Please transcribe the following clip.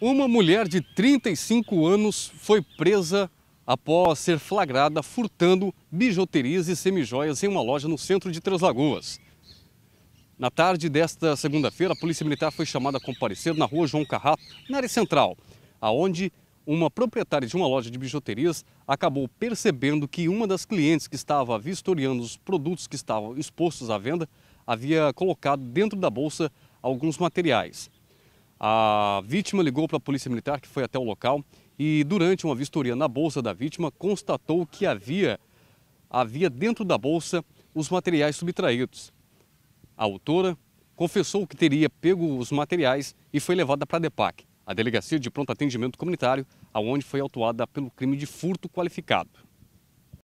Uma mulher de 35 anos foi presa após ser flagrada furtando bijuterias e semijoias em uma loja no centro de Três Lagoas. Na tarde desta segunda-feira, a Polícia Militar foi chamada a comparecer na rua João Carrato, na área central, aonde uma proprietária de uma loja de bijuterias acabou percebendo que uma das clientes que estava vistoriando os produtos que estavam expostos à venda havia colocado dentro da bolsa alguns materiais. A vítima ligou para a polícia militar que foi até o local e durante uma vistoria na bolsa da vítima constatou que havia havia dentro da bolsa os materiais subtraídos. A autora confessou que teria pego os materiais e foi levada para a DEPAC, a Delegacia de Pronto Atendimento Comunitário, aonde foi autuada pelo crime de furto qualificado.